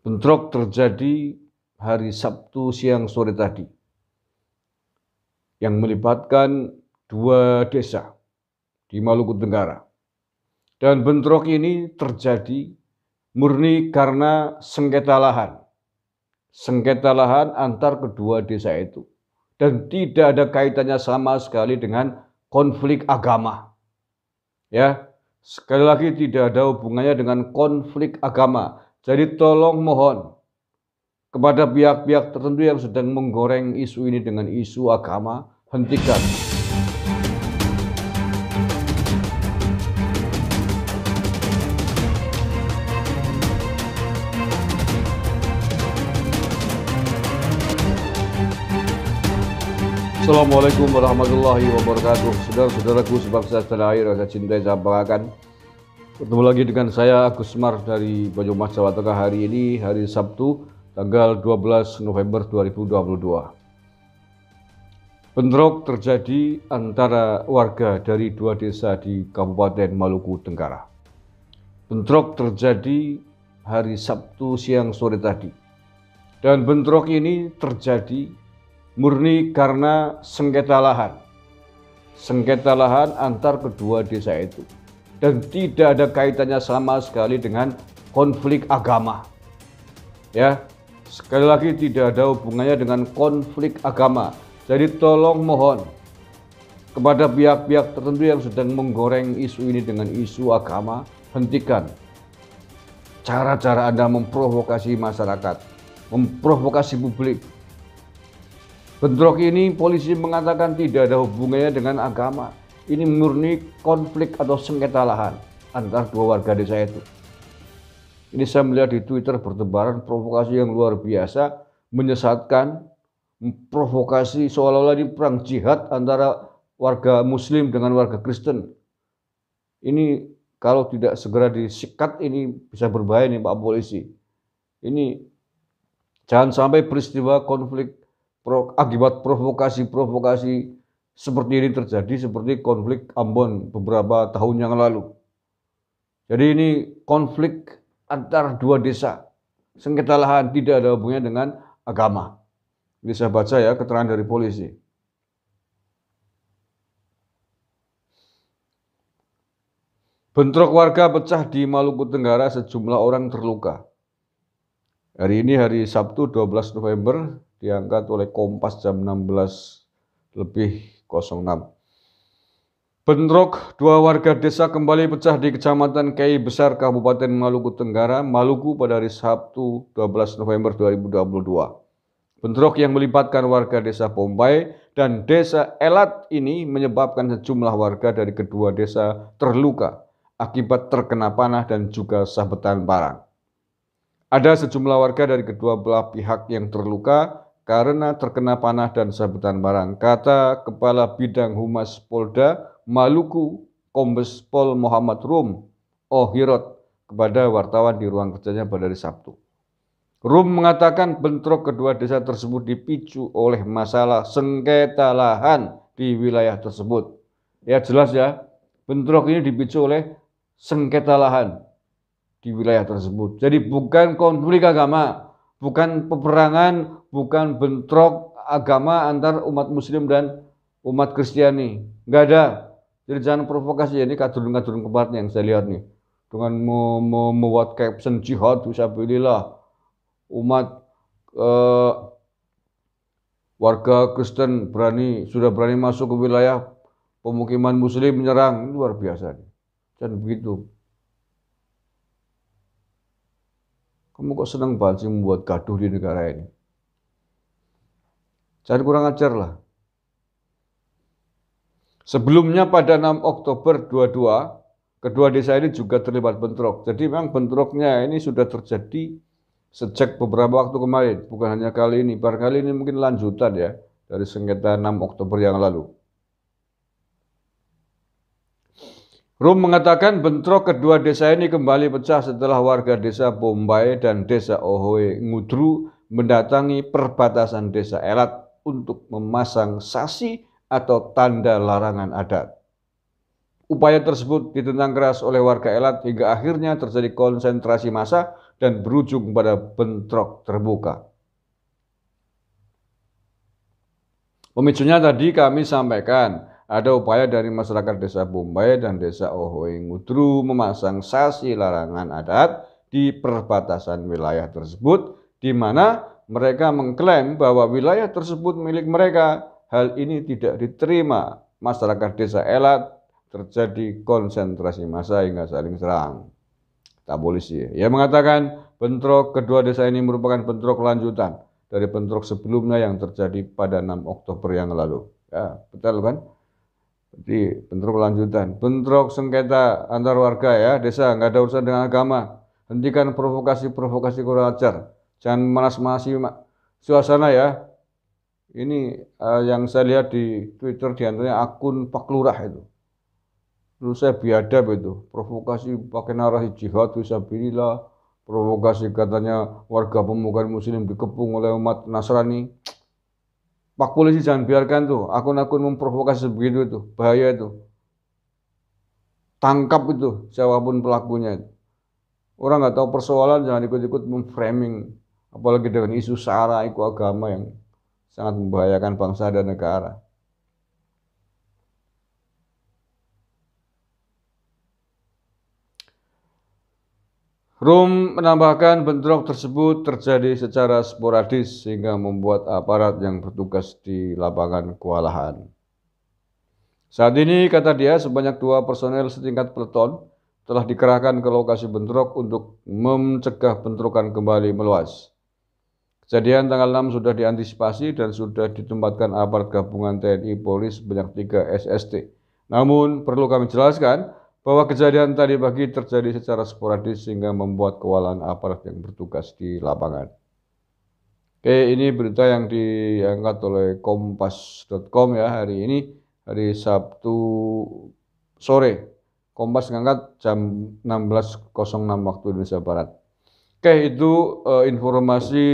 Bentrok terjadi hari Sabtu siang sore tadi yang melibatkan dua desa di Maluku Tenggara. Dan bentrok ini terjadi murni karena sengketa lahan. Sengketa lahan antar kedua desa itu. Dan tidak ada kaitannya sama sekali dengan konflik agama. Ya, sekali lagi tidak ada hubungannya dengan konflik agama jadi tolong mohon kepada pihak-pihak tertentu yang sedang menggoreng isu ini dengan isu agama, hentikan. Assalamualaikum warahmatullahi wabarakatuh. Saudara-saudaraku sebangsa tanah air, saya cinta saya banggakan. Bertemu lagi dengan saya Agus Mar dari Banyumas Jawa Tengah hari ini hari Sabtu tanggal 12 November 2022. Bentrok terjadi antara warga dari dua desa di Kabupaten Maluku Tenggara. Bentrok terjadi hari Sabtu siang sore tadi. Dan bentrok ini terjadi murni karena sengketa lahan. Sengketa lahan antar kedua desa itu dan tidak ada kaitannya sama sekali dengan konflik agama. Ya, sekali lagi tidak ada hubungannya dengan konflik agama. Jadi tolong mohon kepada pihak-pihak tertentu yang sedang menggoreng isu ini dengan isu agama, hentikan cara-cara Anda memprovokasi masyarakat, memprovokasi publik. Bentrok ini polisi mengatakan tidak ada hubungannya dengan agama ini murni konflik atau sengketa lahan antar dua warga desa itu. Ini saya melihat di Twitter bertebaran provokasi yang luar biasa, menyesatkan, provokasi seolah-olah ini perang jihad antara warga muslim dengan warga Kristen. Ini kalau tidak segera disikat ini bisa berbahaya nih Pak Polisi. Ini jangan sampai peristiwa konflik pro, akibat provokasi-provokasi seperti ini terjadi seperti konflik Ambon beberapa tahun yang lalu. Jadi ini konflik antar dua desa. Sengketa lahan tidak ada hubungannya dengan agama. bisa baca ya keterangan dari polisi. Bentrok warga pecah di Maluku Tenggara sejumlah orang terluka. Hari ini hari Sabtu 12 November diangkat oleh Kompas jam lebih 06. Bentrok dua warga desa kembali pecah di Kecamatan Kei Besar, Kabupaten Maluku Tenggara, Maluku pada hari Sabtu 12 November 2022. Bentrok yang melibatkan warga desa Bombay dan desa Elat ini menyebabkan sejumlah warga dari kedua desa terluka akibat terkena panah dan juga sabetan barang Ada sejumlah warga dari kedua belah pihak yang terluka karena terkena panah dan sabetan barang. Kata Kepala Bidang Humas Polda Maluku Kombes Pol Muhammad Rum Ohirot kepada wartawan di ruang kerjanya pada hari Sabtu. Rum mengatakan bentrok kedua desa tersebut dipicu oleh masalah sengketa lahan di wilayah tersebut. Ya jelas ya, bentrok ini dipicu oleh sengketa lahan di wilayah tersebut. Jadi bukan konflik agama, bukan peperangan, bukan bentrok agama antar umat muslim dan umat Kristiani. Enggak ada. Jadi jangan provokasi ya. ini kadrun-kadrun kebatnya yang saya lihat nih. Dengan membuat caption jihad usabilillah umat eh, warga Kristen berani sudah berani masuk ke wilayah pemukiman muslim menyerang luar biasa dan begitu Kamu kok senang banget sih membuat gaduh di negara ini? Jangan kurang ajar lah. Sebelumnya pada 6 Oktober 22, kedua desa ini juga terlibat bentrok. Jadi memang bentroknya ini sudah terjadi sejak beberapa waktu kemarin, bukan hanya kali ini. Barangkali ini mungkin lanjutan ya dari sengketa 6 Oktober yang lalu. Rum mengatakan bentrok kedua desa ini kembali pecah setelah warga desa Bombay dan desa Ohoe Ngudru mendatangi perbatasan desa Elat untuk memasang sasi atau tanda larangan adat. Upaya tersebut ditentang keras oleh warga Elat hingga akhirnya terjadi konsentrasi massa dan berujung pada bentrok terbuka. Pemicunya tadi kami sampaikan, ada upaya dari masyarakat desa Bombay dan desa Ohoe Ngudru memasang sasi larangan adat di perbatasan wilayah tersebut, di mana mereka mengklaim bahwa wilayah tersebut milik mereka. Hal ini tidak diterima. Masyarakat desa Elat terjadi konsentrasi massa hingga saling serang. Tak polisi. Ia mengatakan bentrok kedua desa ini merupakan bentrok lanjutan dari bentrok sebelumnya yang terjadi pada 6 Oktober yang lalu. Ya, betul kan? di bentrok lanjutan. Bentrok sengketa antar warga ya, desa, nggak ada urusan dengan agama. Hentikan provokasi-provokasi kurang ajar. Jangan manas-manasi suasana ya. Ini uh, yang saya lihat di Twitter di diantaranya akun Pak Lurah itu. Terus saya biadab itu, provokasi pakai narasi jihad, bisa pilihlah provokasi katanya warga pemukaan muslim dikepung oleh umat Nasrani Pak polisi jangan biarkan tuh akun-akun memprovokasi begitu itu, bahaya itu. Tangkap itu siapapun pelakunya. Itu. Orang nggak tahu persoalan jangan ikut-ikut memframing apalagi dengan isu sara, isu agama yang sangat membahayakan bangsa dan negara. Rum menambahkan bentrok tersebut terjadi secara sporadis sehingga membuat aparat yang bertugas di lapangan kewalahan. Saat ini, kata dia, sebanyak dua personel setingkat peleton telah dikerahkan ke lokasi bentrok untuk mencegah bentrokan kembali meluas. Kejadian tanggal 6 sudah diantisipasi dan sudah ditempatkan aparat gabungan TNI Polis sebanyak tiga SST. Namun, perlu kami jelaskan, bahwa kejadian tadi pagi terjadi secara sporadis sehingga membuat kewalahan aparat yang bertugas di lapangan. Oke, ini berita yang diangkat oleh kompas.com ya hari ini, hari Sabtu sore. Kompas mengangkat jam 16.06 waktu Indonesia Barat. Oke, itu e, informasi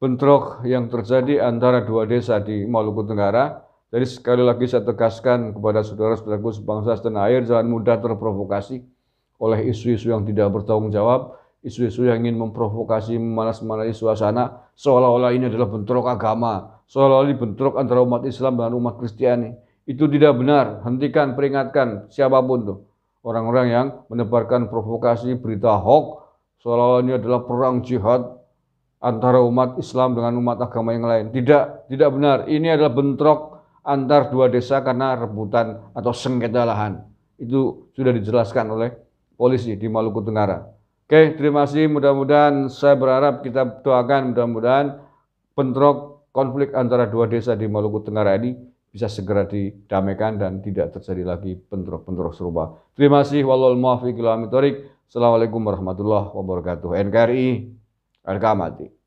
bentrok yang terjadi antara dua desa di Maluku Tenggara jadi sekali lagi saya tegaskan kepada saudara-saudaraku sebangsa setanah air, jangan mudah terprovokasi oleh isu-isu yang tidak bertanggung jawab, isu-isu yang ingin memprovokasi memanas-manasi suasana, seolah-olah ini adalah bentrok agama, seolah-olah ini bentrok antara umat Islam dengan umat Kristiani. Itu tidak benar. Hentikan, peringatkan siapapun tuh. Orang-orang yang menebarkan provokasi berita hoax, seolah-olah ini adalah perang jihad antara umat Islam dengan umat agama yang lain. Tidak, tidak benar. Ini adalah bentrok antar dua desa karena rebutan atau sengketa lahan. Itu sudah dijelaskan oleh polisi di Maluku Tenggara. Oke, terima kasih. Mudah-mudahan saya berharap kita doakan mudah-mudahan bentrok konflik antara dua desa di Maluku Tenggara ini bisa segera didamaikan dan tidak terjadi lagi bentrok-bentrok serupa. Terima kasih. Wallahul Assalamualaikum warahmatullahi wabarakatuh. NKRI, RK mati.